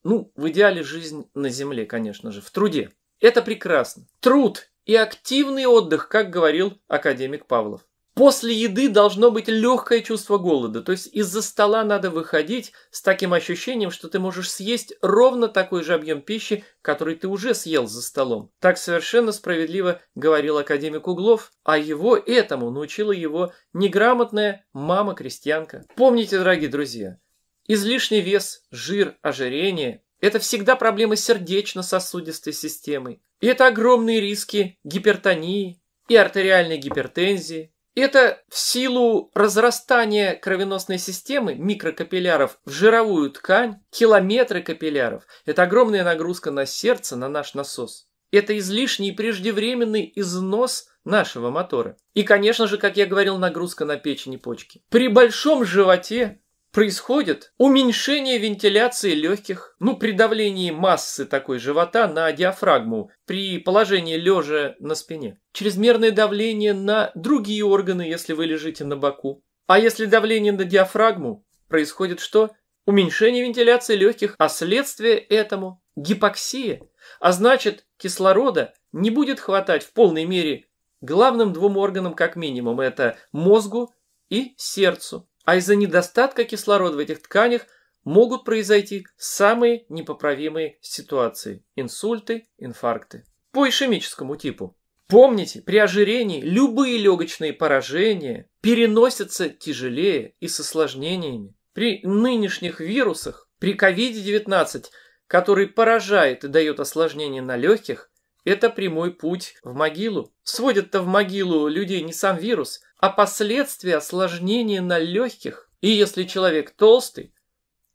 Ну, в идеале жизнь на земле, конечно же, в труде. Это прекрасно. Труд и активный отдых, как говорил академик Павлов. После еды должно быть легкое чувство голода, то есть из-за стола надо выходить с таким ощущением, что ты можешь съесть ровно такой же объем пищи, который ты уже съел за столом. Так совершенно справедливо говорил академик Углов, а его этому научила его неграмотная мама-крестьянка. Помните, дорогие друзья, излишний вес, жир, ожирение – это всегда проблемы сердечно-сосудистой системы. И это огромные риски гипертонии и артериальной гипертензии, это в силу разрастания кровеносной системы микрокапилляров в жировую ткань, километры капилляров. Это огромная нагрузка на сердце, на наш насос. Это излишний и преждевременный износ нашего мотора. И, конечно же, как я говорил, нагрузка на печень и почки. При большом животе происходит уменьшение вентиляции легких, ну, при давлении массы такой живота на диафрагму, при положении лежа на спине. Чрезмерное давление на другие органы, если вы лежите на боку. А если давление на диафрагму, происходит что? Уменьшение вентиляции легких, а следствие этому – гипоксия. А значит, кислорода не будет хватать в полной мере главным двум органам как минимум – это мозгу и сердцу а из-за недостатка кислорода в этих тканях могут произойти самые непоправимые ситуации – инсульты, инфаркты. По ишемическому типу. Помните, при ожирении любые легочные поражения переносятся тяжелее и с осложнениями. При нынешних вирусах, при COVID-19, который поражает и дает осложнения на легких, это прямой путь в могилу. Сводят-то в могилу людей не сам вирус, а последствия осложнения на легких. И если человек толстый,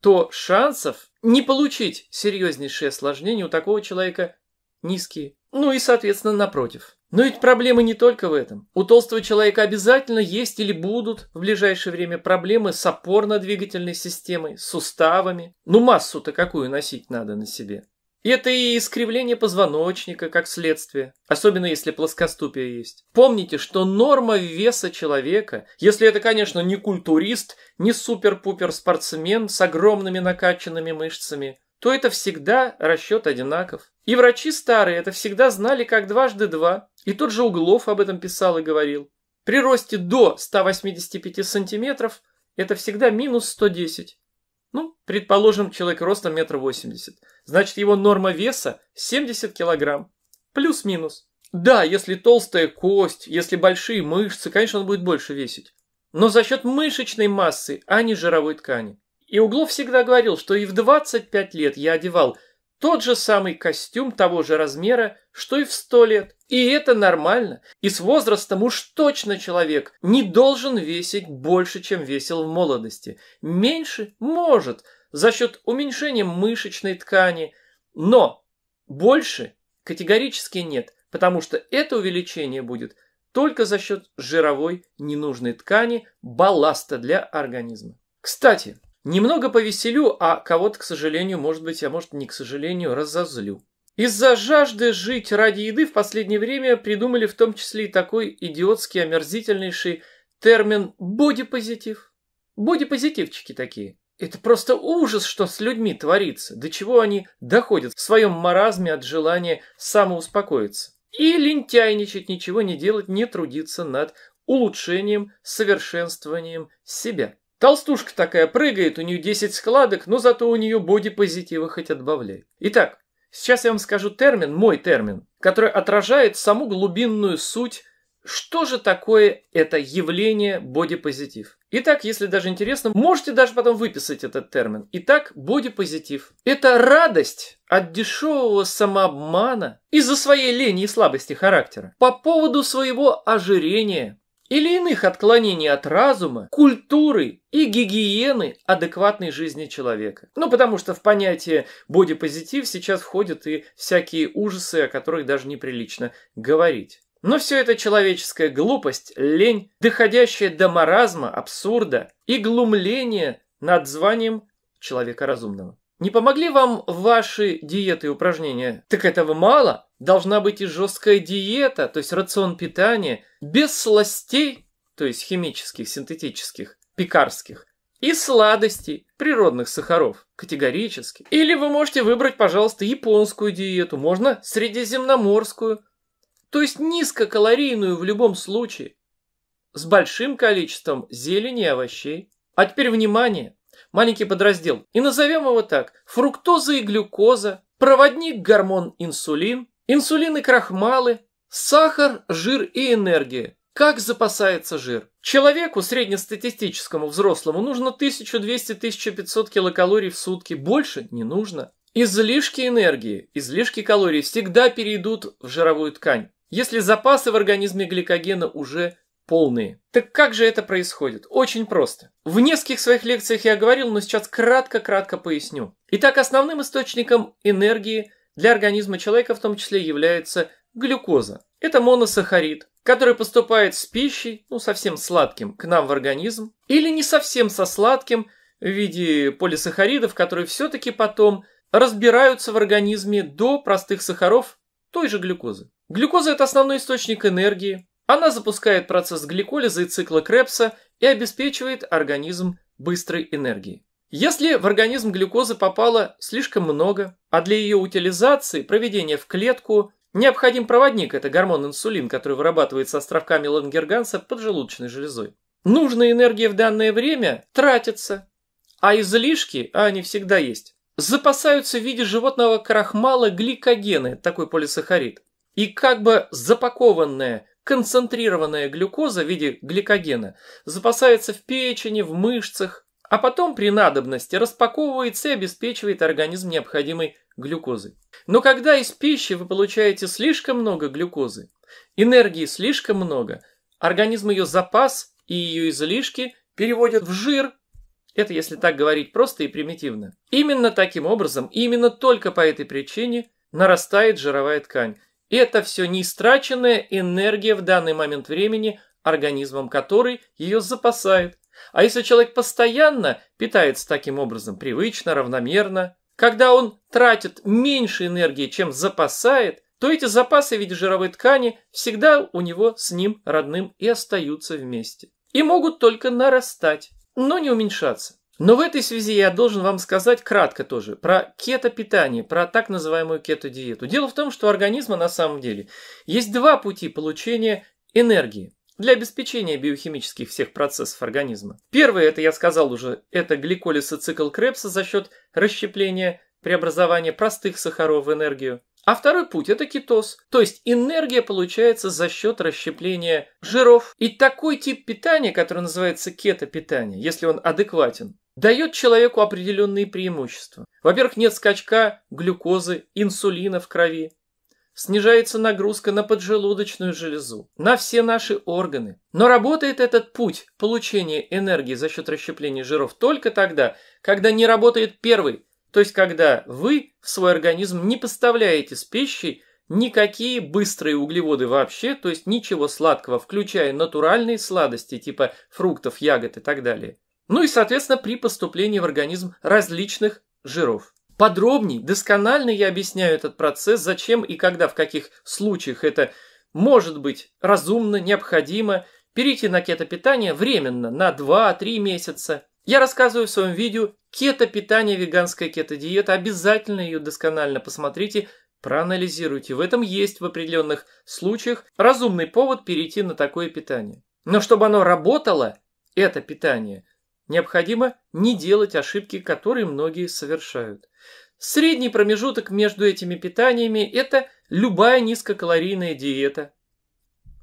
то шансов не получить серьезнейшие осложнения у такого человека низкие. Ну и, соответственно, напротив. Но ведь проблемы не только в этом. У толстого человека обязательно есть или будут в ближайшее время проблемы с опорно-двигательной системой, суставами. Ну массу-то какую носить надо на себе? И это и искривление позвоночника, как следствие, особенно если плоскоступие есть. Помните, что норма веса человека, если это, конечно, не культурист, не супер-пупер-спортсмен с огромными накачанными мышцами, то это всегда расчет одинаков. И врачи старые это всегда знали как дважды два. И тот же Углов об этом писал и говорил. При росте до 185 сантиметров это всегда минус 110. Ну, предположим, человек ростом метр восемьдесят. Значит, его норма веса 70 килограмм. Плюс-минус. Да, если толстая кость, если большие мышцы, конечно, он будет больше весить. Но за счет мышечной массы, а не жировой ткани. И Углов всегда говорил, что и в 25 лет я одевал – тот же самый костюм того же размера, что и в сто лет. И это нормально. И с возрастом уж точно человек не должен весить больше, чем весил в молодости. Меньше может за счет уменьшения мышечной ткани, но больше категорически нет, потому что это увеличение будет только за счет жировой ненужной ткани, балласта для организма. Кстати, Немного повеселю, а кого-то, к сожалению, может быть, а может не к сожалению, разозлю. Из-за жажды жить ради еды в последнее время придумали в том числе и такой идиотский, омерзительнейший термин «бодипозитив». Бодипозитивчики такие. Это просто ужас, что с людьми творится, до чего они доходят в своем маразме от желания самоуспокоиться. И лентяйничать, ничего не делать, не трудиться над улучшением, совершенствованием себя. Толстушка такая прыгает, у нее 10 складок, но зато у нее бодипозитива хоть отбавляй. Итак, сейчас я вам скажу термин, мой термин, который отражает саму глубинную суть что же такое это явление бодипозитив? Итак, если даже интересно, можете даже потом выписать этот термин. Итак, бодипозитив – это радость от дешевого самообмана из-за своей лени и слабости характера по поводу своего ожирения, или иных отклонений от разума, культуры и гигиены адекватной жизни человека. Ну, потому что в понятие бодипозитив сейчас входят и всякие ужасы, о которых даже неприлично говорить. Но все это человеческая глупость, лень, доходящая до маразма, абсурда и глумления над званием человека разумного. Не помогли вам ваши диеты и упражнения? Так этого мало? должна быть и жесткая диета, то есть рацион питания, без сластей, то есть химических, синтетических, пекарских, и сладостей, природных сахаров, категорически. Или вы можете выбрать, пожалуйста, японскую диету, можно средиземноморскую, то есть низкокалорийную в любом случае, с большим количеством зелени и овощей. А теперь внимание, маленький подраздел, и назовем его так, фруктоза и глюкоза, проводник гормон инсулин, Инсулин и крахмалы, сахар, жир и энергия. Как запасается жир? Человеку, среднестатистическому взрослому, нужно 1200-1500 килокалорий в сутки. Больше не нужно. Излишки энергии, излишки калорий всегда перейдут в жировую ткань, если запасы в организме гликогена уже полные. Так как же это происходит? Очень просто. В нескольких своих лекциях я говорил, но сейчас кратко-кратко поясню. Итак, основным источником энергии – для организма человека в том числе является глюкоза. Это моносахарид, который поступает с пищей, ну совсем сладким, к нам в организм, или не совсем со сладким в виде полисахаридов, которые все-таки потом разбираются в организме до простых сахаров той же глюкозы. Глюкоза – это основной источник энергии. Она запускает процесс гликолиза и цикла Крепса и обеспечивает организм быстрой энергией. Если в организм глюкозы попало слишком много, а для ее утилизации, проведения в клетку, необходим проводник, это гормон инсулин, который вырабатывается островками Лангерганса поджелудочной железой. Нужная энергия в данное время тратится, а излишки, а они всегда есть, запасаются в виде животного крахмала гликогены, такой полисахарид. И как бы запакованная концентрированная глюкоза в виде гликогена запасается в печени, в мышцах, а потом при надобности распаковывается и обеспечивает организм необходимой глюкозы. Но когда из пищи вы получаете слишком много глюкозы, энергии слишком много, организм ее запас и ее излишки переводят в жир, это если так говорить просто и примитивно. Именно таким образом, именно только по этой причине нарастает жировая ткань. И это все неистраченная энергия в данный момент времени, организмом которой ее запасает а если человек постоянно питается таким образом, привычно, равномерно, когда он тратит меньше энергии, чем запасает, то эти запасы в виде жировой ткани всегда у него с ним родным и остаются вместе. И могут только нарастать, но не уменьшаться. Но в этой связи я должен вам сказать кратко тоже про кето-питание, про так называемую кето-диету. Дело в том, что у организма на самом деле есть два пути получения энергии для обеспечения биохимических всех процессов организма. Первое, это я сказал уже, это гликолизоцикл Крепса за счет расщепления, преобразования простых сахаров в энергию. А второй путь – это кетоз, то есть энергия получается за счет расщепления жиров. И такой тип питания, который называется кето-питание, если он адекватен, дает человеку определенные преимущества. Во-первых, нет скачка глюкозы, инсулина в крови снижается нагрузка на поджелудочную железу, на все наши органы. Но работает этот путь получения энергии за счет расщепления жиров только тогда, когда не работает первый, то есть когда вы в свой организм не поставляете с пищей никакие быстрые углеводы вообще, то есть ничего сладкого, включая натуральные сладости типа фруктов, ягод и так далее. Ну и, соответственно, при поступлении в организм различных жиров подробнее досконально я объясняю этот процесс, зачем и когда, в каких случаях это может быть разумно, необходимо, перейти на кетопитание временно, на 2-3 месяца. Я рассказываю в своем видео кетопитание, веганская кетодиета, обязательно ее досконально посмотрите, проанализируйте. В этом есть в определенных случаях разумный повод перейти на такое питание. Но чтобы оно работало, это питание – Необходимо не делать ошибки, которые многие совершают. Средний промежуток между этими питаниями – это любая низкокалорийная диета.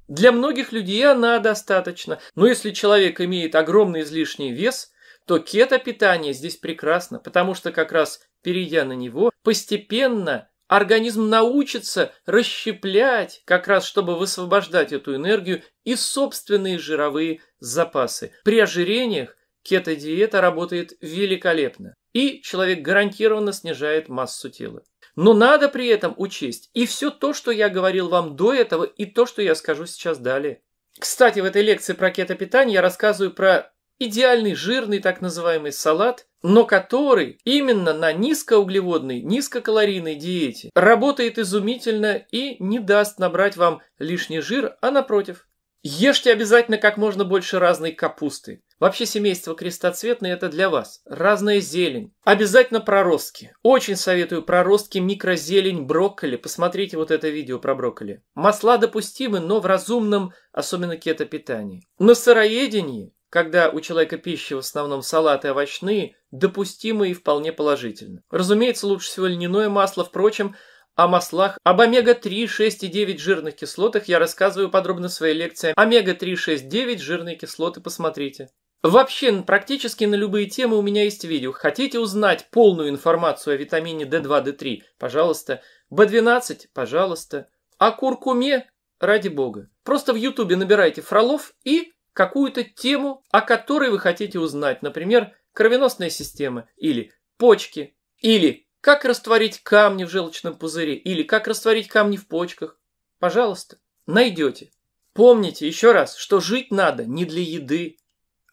Для многих людей она достаточно, но если человек имеет огромный излишний вес, то кето-питание здесь прекрасно, потому что как раз перейдя на него, постепенно организм научится расщеплять, как раз чтобы высвобождать эту энергию и собственные жировые запасы. При ожирениях Кето-диета работает великолепно, и человек гарантированно снижает массу тела. Но надо при этом учесть и все то, что я говорил вам до этого, и то, что я скажу сейчас далее. Кстати, в этой лекции про кето питание я рассказываю про идеальный жирный так называемый салат, но который именно на низкоуглеводной, низкокалорийной диете работает изумительно и не даст набрать вам лишний жир, а напротив, Ешьте обязательно как можно больше разной капусты. Вообще семейство крестоцветное это для вас. Разная зелень. Обязательно проростки. Очень советую проростки, микрозелень, брокколи. Посмотрите вот это видео про брокколи. Масла допустимы, но в разумном, особенно кетопитании. На сыроедении, когда у человека пища в основном салаты овощные, допустимы и вполне положительно. Разумеется, лучше всего льняное масло, впрочем, о маслах, об омега-3, 6 и 9 жирных кислотах я рассказываю подробно в своей лекции. Омега-3, 6, 9 жирные кислоты, посмотрите. Вообще, практически на любые темы у меня есть видео. Хотите узнать полную информацию о витамине D2, D3? Пожалуйста. B12? Пожалуйста. О куркуме? Ради бога. Просто в ютубе набирайте Фролов и какую-то тему, о которой вы хотите узнать. Например, кровеносная система или почки или как растворить камни в желчном пузыре или как растворить камни в почках? Пожалуйста, найдете. Помните еще раз, что жить надо не для еды,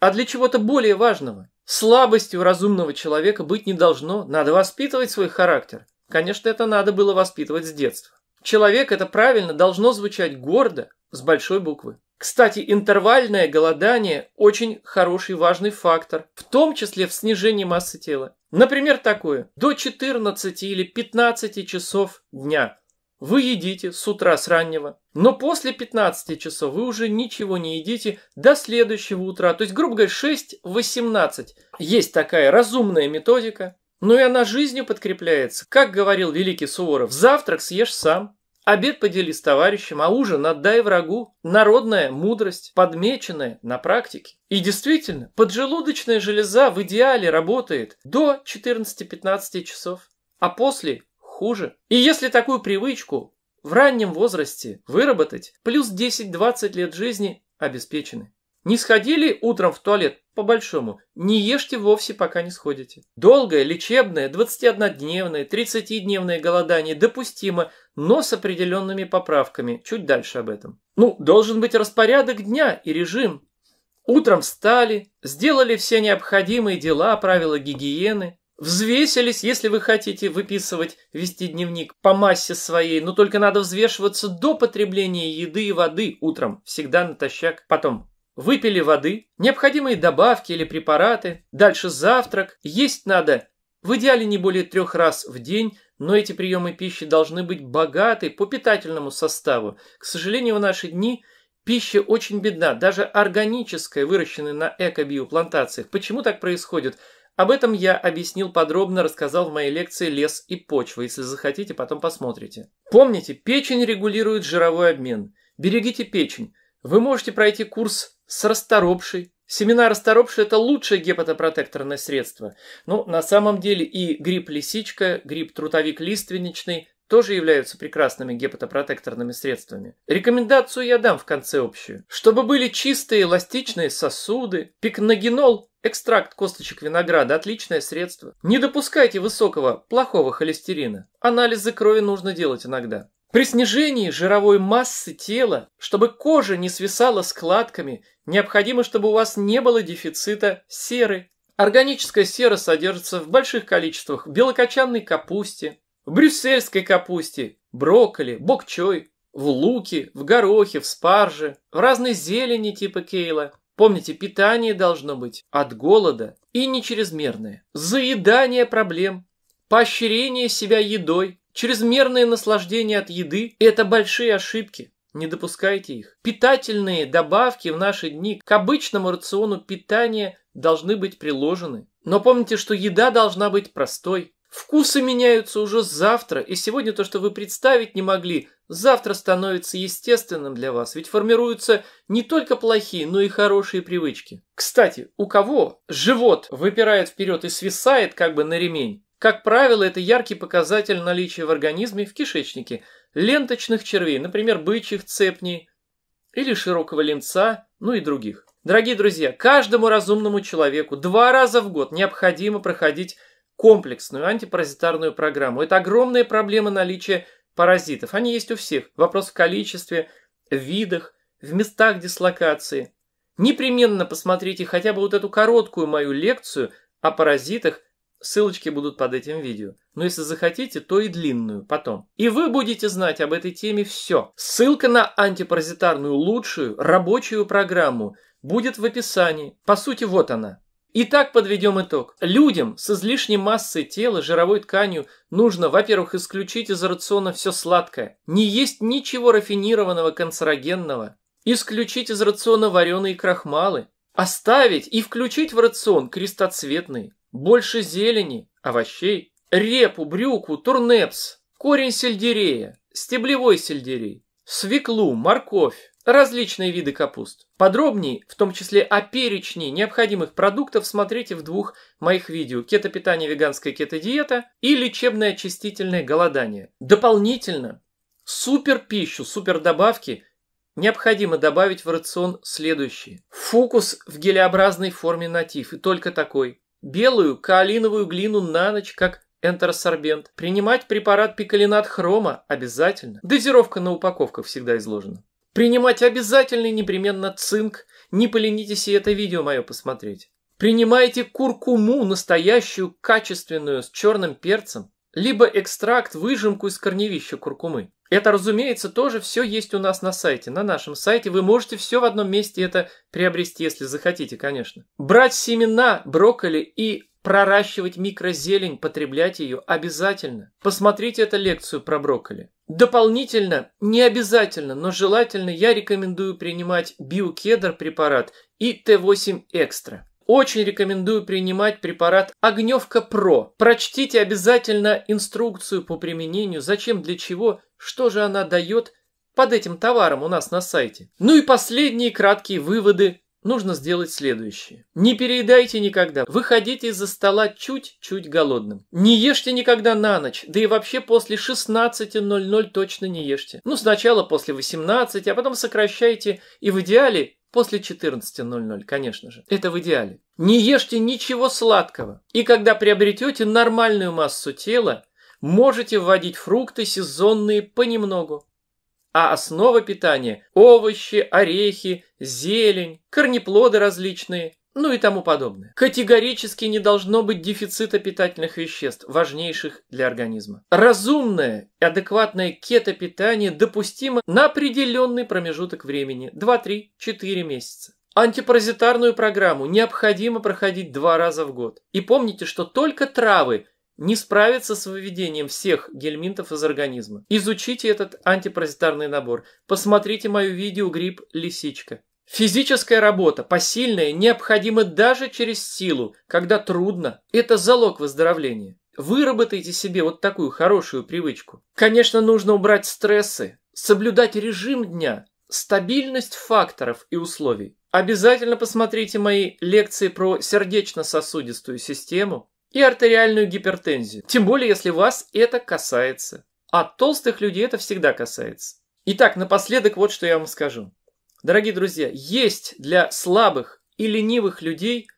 а для чего-то более важного. Слабостью разумного человека быть не должно, надо воспитывать свой характер. Конечно, это надо было воспитывать с детства. Человек это правильно должно звучать гордо, с большой буквы. Кстати, интервальное голодание – очень хороший важный фактор, в том числе в снижении массы тела. Например, такое. До 14 или 15 часов дня вы едите с утра с раннего, но после 15 часов вы уже ничего не едите до следующего утра. То есть, грубо говоря, 6-18. Есть такая разумная методика, но и она жизнью подкрепляется. Как говорил великий Суворов, завтрак съешь сам, Обед подели с товарищем, а ужин отдай врагу. Народная мудрость, подмеченная на практике. И действительно, поджелудочная железа в идеале работает до 14-15 часов, а после хуже. И если такую привычку в раннем возрасте выработать, плюс 10-20 лет жизни обеспечены. Не сходили утром в туалет по-большому, не ешьте вовсе, пока не сходите. Долгое, лечебное, 21-дневное, 30-дневное голодание допустимо – но с определенными поправками. Чуть дальше об этом. Ну, должен быть распорядок дня и режим. Утром встали, сделали все необходимые дела, правила гигиены, взвесились, если вы хотите выписывать, вести дневник по массе своей, но только надо взвешиваться до потребления еды и воды утром, всегда натощак потом. Выпили воды, необходимые добавки или препараты, дальше завтрак, есть надо в идеале не более трех раз в день, но эти приемы пищи должны быть богаты по питательному составу. К сожалению, в наши дни пища очень бедна, даже органическая, выращенная на экобиоплантациях. Почему так происходит? Об этом я объяснил подробно, рассказал в моей лекции «Лес и почва». Если захотите, потом посмотрите. Помните, печень регулирует жировой обмен. Берегите печень. Вы можете пройти курс с расторопшей, Семена расторопши – это лучшее гепатопротекторное средство. Но ну, на самом деле и гриб-лисичка, гриб-трутовик лиственничный тоже являются прекрасными гепатопротекторными средствами. Рекомендацию я дам в конце общую. Чтобы были чистые эластичные сосуды, пикногенол Экстракт косточек винограда – отличное средство. Не допускайте высокого, плохого холестерина. Анализы крови нужно делать иногда. При снижении жировой массы тела, чтобы кожа не свисала складками, необходимо, чтобы у вас не было дефицита серы. Органическая сера содержится в больших количествах в белокочанной капусте, в брюссельской капусте, брокколи, бокчой, в луке, в горохе, в спарже, в разной зелени типа кейла. Помните, питание должно быть от голода и не чрезмерное. Заедание проблем, поощрение себя едой, Чрезмерное наслаждение от еды – это большие ошибки. Не допускайте их. Питательные добавки в наши дни к обычному рациону питания должны быть приложены. Но помните, что еда должна быть простой. Вкусы меняются уже завтра, и сегодня то, что вы представить не могли, завтра становится естественным для вас, ведь формируются не только плохие, но и хорошие привычки. Кстати, у кого живот выпирает вперед и свисает как бы на ремень, как правило, это яркий показатель наличия в организме в кишечнике ленточных червей, например, бычьих цепней или широкого ленца, ну и других. Дорогие друзья, каждому разумному человеку два раза в год необходимо проходить комплексную антипаразитарную программу. Это огромная проблема наличия паразитов. Они есть у всех. Вопрос в количестве, в видах, в местах дислокации. Непременно посмотрите хотя бы вот эту короткую мою лекцию о паразитах Ссылочки будут под этим видео. Но ну, если захотите, то и длинную потом. И вы будете знать об этой теме все. Ссылка на антипаразитарную лучшую рабочую программу будет в описании. По сути, вот она. Итак, подведем итог. Людям с излишней массой тела, жировой тканью нужно, во-первых, исключить из рациона все сладкое, не есть ничего рафинированного, канцерогенного, исключить из рациона вареные крахмалы, оставить и включить в рацион крестоцветные, больше зелени, овощей, репу, брюку, турнепс, корень сельдерея, стеблевой сельдерей, свеклу, морковь, различные виды капуст. Подробнее, в том числе о перечне необходимых продуктов, смотрите в двух моих видео «Кетопитание, веганская кетодиета» и «Лечебное очистительное голодание». Дополнительно супер пищу, супер добавки необходимо добавить в рацион следующие. Фукус в гелеобразной форме натив и только такой белую каолиновую глину на ночь, как энтеросорбент. Принимать препарат пикалинат хрома обязательно. Дозировка на упаковках всегда изложена. Принимать обязательно и непременно цинк. Не поленитесь и это видео мое посмотреть. Принимайте куркуму, настоящую, качественную, с черным перцем, либо экстракт, выжимку из корневища куркумы. Это, разумеется, тоже все есть у нас на сайте. На нашем сайте вы можете все в одном месте это приобрести, если захотите, конечно. Брать семена брокколи и проращивать микрозелень, потреблять ее обязательно. Посмотрите эту лекцию про брокколи. Дополнительно, не обязательно, но желательно я рекомендую принимать биокедр препарат и Т8 экстра. Очень рекомендую принимать препарат Огневка Про. Прочтите обязательно инструкцию по применению, зачем, для чего что же она дает под этим товаром у нас на сайте? Ну и последние краткие выводы нужно сделать следующее. Не переедайте никогда. Выходите из-за стола чуть-чуть голодным. Не ешьте никогда на ночь, да и вообще после 16.00 точно не ешьте. Ну, сначала после 18, а потом сокращайте и в идеале после 14.00, конечно же. Это в идеале. Не ешьте ничего сладкого. И когда приобретете нормальную массу тела, можете вводить фрукты сезонные понемногу. А основа питания – овощи, орехи, зелень, корнеплоды различные, ну и тому подобное. Категорически не должно быть дефицита питательных веществ, важнейших для организма. Разумное и адекватное кетопитание допустимо на определенный промежуток времени – 2-3-4 месяца. Антипаразитарную программу необходимо проходить два раза в год. И помните, что только травы – не справится с выведением всех гельминтов из организма. Изучите этот антипаразитарный набор. Посмотрите мою видео «Гриб лисичка». Физическая работа, посильная, необходима даже через силу, когда трудно. Это залог выздоровления. Выработайте себе вот такую хорошую привычку. Конечно, нужно убрать стрессы, соблюдать режим дня, стабильность факторов и условий. Обязательно посмотрите мои лекции про сердечно-сосудистую систему, и артериальную гипертензию. Тем более, если вас это касается. А толстых людей это всегда касается. Итак, напоследок вот что я вам скажу. Дорогие друзья, есть для слабых и ленивых людей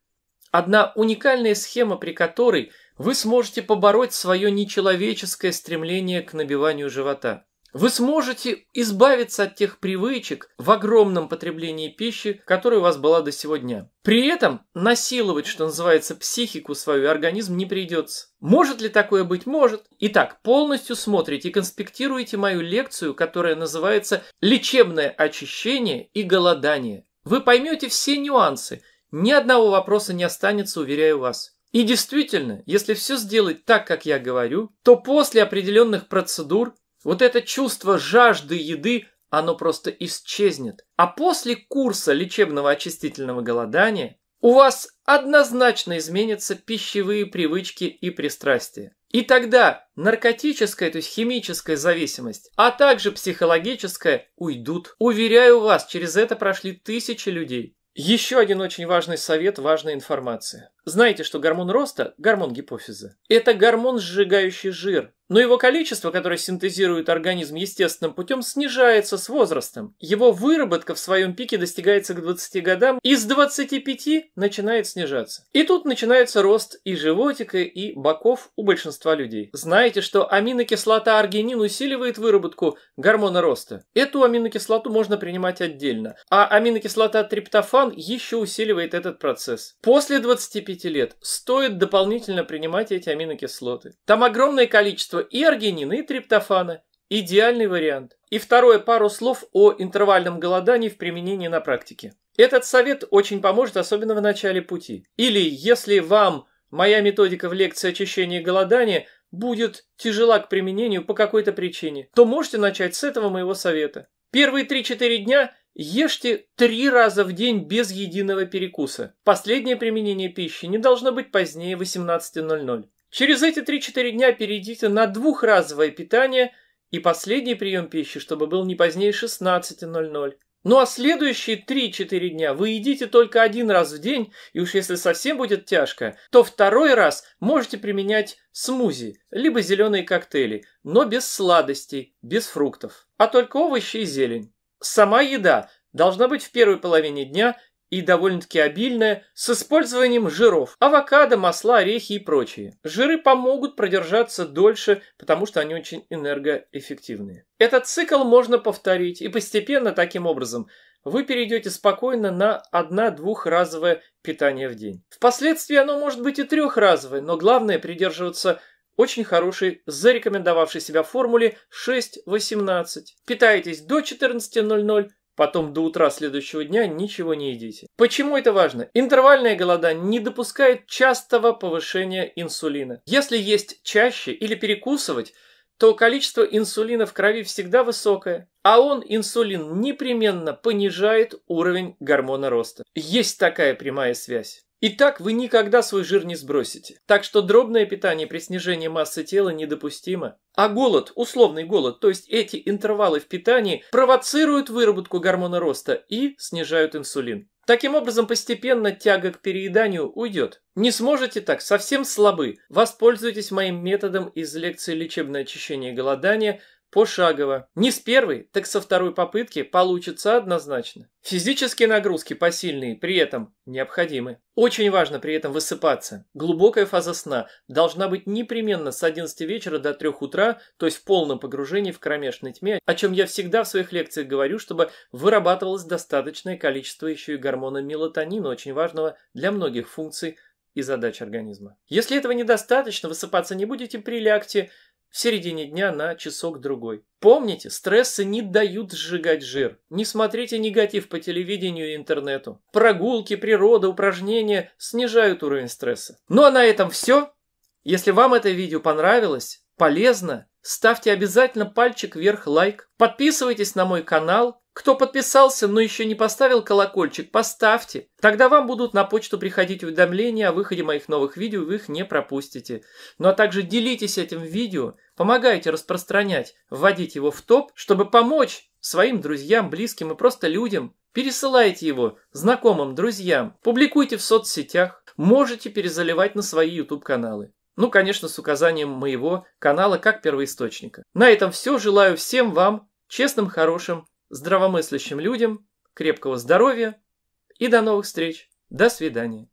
одна уникальная схема, при которой вы сможете побороть свое нечеловеческое стремление к набиванию живота. Вы сможете избавиться от тех привычек в огромном потреблении пищи, которая у вас была до сегодня. При этом насиловать, что называется, психику свою и организм не придется. Может ли такое быть? Может. Итак, полностью смотрите и конспектируйте мою лекцию, которая называется «Лечебное очищение и голодание». Вы поймете все нюансы. Ни одного вопроса не останется, уверяю вас. И действительно, если все сделать так, как я говорю, то после определенных процедур вот это чувство жажды еды, оно просто исчезнет. А после курса лечебного очистительного голодания у вас однозначно изменятся пищевые привычки и пристрастия. И тогда наркотическая, то есть химическая зависимость, а также психологическая уйдут. Уверяю вас, через это прошли тысячи людей. Еще один очень важный совет, важная информация. Знаете, что гормон роста – гормон гипофиза. Это гормон, сжигающий жир. Но его количество, которое синтезирует организм естественным путем, снижается с возрастом. Его выработка в своем пике достигается к 20 годам и с 25 начинает снижаться. И тут начинается рост и животика, и боков у большинства людей. Знаете, что аминокислота аргинин усиливает выработку гормона роста. Эту аминокислоту можно принимать отдельно, а аминокислота триптофан еще усиливает этот процесс. После 25 лет стоит дополнительно принимать эти аминокислоты. Там огромное количество количество и аргинина, и триптофана. Идеальный вариант. И второе, пару слов о интервальном голодании в применении на практике. Этот совет очень поможет, особенно в начале пути. Или, если вам моя методика в лекции очищения и голодания будет тяжела к применению по какой-то причине, то можете начать с этого моего совета. Первые 3-4 дня ешьте 3 раза в день без единого перекуса. Последнее применение пищи не должно быть позднее 18.00. Через эти 3-4 дня перейдите на двухразовое питание и последний прием пищи, чтобы был не позднее 16.00. Ну а следующие 3-4 дня вы едите только один раз в день, и уж если совсем будет тяжко, то второй раз можете применять смузи, либо зеленые коктейли, но без сладостей, без фруктов, а только овощи и зелень. Сама еда должна быть в первой половине дня – и довольно-таки обильное с использованием жиров – авокадо, масла, орехи и прочие. Жиры помогут продержаться дольше, потому что они очень энергоэффективные. Этот цикл можно повторить, и постепенно таким образом вы перейдете спокойно на 1 двухразовое питание в день. Впоследствии оно может быть и трехразовое, но главное придерживаться очень хорошей, зарекомендовавшей себя формуле 6-18. Питаетесь до 14.00, Потом до утра следующего дня ничего не едите. Почему это важно? Интервальное голодание не допускает частого повышения инсулина. Если есть чаще или перекусывать, то количество инсулина в крови всегда высокое, а он, инсулин, непременно понижает уровень гормона роста. Есть такая прямая связь. И так вы никогда свой жир не сбросите. Так что дробное питание при снижении массы тела недопустимо. А голод, условный голод, то есть эти интервалы в питании, провоцируют выработку гормона роста и снижают инсулин. Таким образом, постепенно тяга к перееданию уйдет. Не сможете так, совсем слабы. Воспользуйтесь моим методом из лекции «Лечебное очищение и голодание», пошагово. Не с первой, так со второй попытки получится однозначно. Физические нагрузки посильные при этом необходимы. Очень важно при этом высыпаться. Глубокая фаза сна должна быть непременно с 11 вечера до 3 утра, то есть в полном погружении в кромешной тьме, о чем я всегда в своих лекциях говорю, чтобы вырабатывалось достаточное количество еще и гормона мелатонина, очень важного для многих функций и задач организма. Если этого недостаточно, высыпаться не будете, при прилягте, в середине дня на часок-другой. Помните, стрессы не дают сжигать жир. Не смотрите негатив по телевидению и интернету. Прогулки, природа, упражнения снижают уровень стресса. Ну а на этом все. Если вам это видео понравилось, полезно, ставьте обязательно пальчик вверх лайк. Подписывайтесь на мой канал. Кто подписался, но еще не поставил колокольчик, поставьте. Тогда вам будут на почту приходить уведомления о выходе моих новых видео, вы их не пропустите. Ну а также делитесь этим видео, помогайте распространять, вводить его в топ, чтобы помочь своим друзьям, близким и просто людям. Пересылайте его знакомым, друзьям, публикуйте в соцсетях, можете перезаливать на свои YouTube-каналы. Ну, конечно, с указанием моего канала как первоисточника. На этом все. Желаю всем вам, честным, хорошим, здравомыслящим людям, крепкого здоровья и до новых встреч. До свидания.